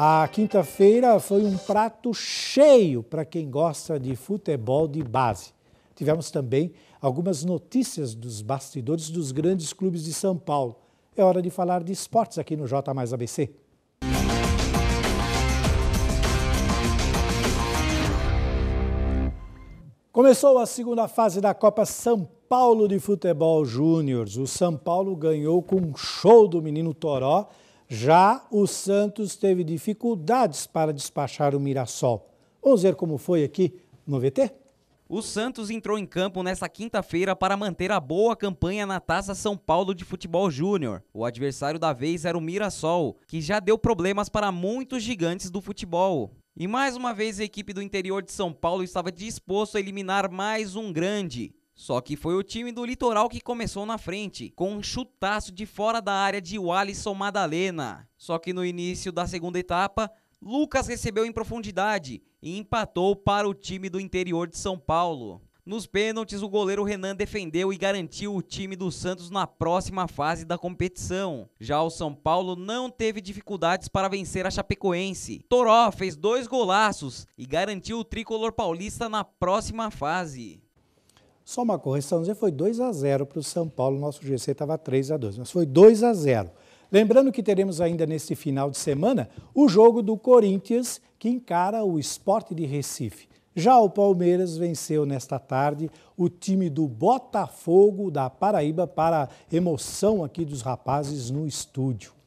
A quinta-feira foi um prato cheio para quem gosta de futebol de base. Tivemos também algumas notícias dos bastidores dos grandes clubes de São Paulo. É hora de falar de esportes aqui no J Mais ABC. Começou a segunda fase da Copa São Paulo de Futebol Júnior. O São Paulo ganhou com um show do menino Toró já o Santos teve dificuldades para despachar o Mirassol. Vamos ver como foi aqui no VT? O Santos entrou em campo nesta quinta-feira para manter a boa campanha na Taça São Paulo de Futebol Júnior. O adversário da vez era o Mirassol, que já deu problemas para muitos gigantes do futebol. E mais uma vez a equipe do interior de São Paulo estava disposto a eliminar mais um grande. Só que foi o time do Litoral que começou na frente, com um chutaço de fora da área de Walisson Madalena. Só que no início da segunda etapa, Lucas recebeu em profundidade e empatou para o time do interior de São Paulo. Nos pênaltis, o goleiro Renan defendeu e garantiu o time do Santos na próxima fase da competição. Já o São Paulo não teve dificuldades para vencer a Chapecoense. Toró fez dois golaços e garantiu o tricolor paulista na próxima fase. Só uma correção, foi 2 a 0 para o São Paulo, nosso GC estava 3 a 2, mas foi 2 a 0. Lembrando que teremos ainda neste final de semana o jogo do Corinthians que encara o Esporte de Recife. Já o Palmeiras venceu nesta tarde o time do Botafogo da Paraíba para emoção aqui dos rapazes no estúdio.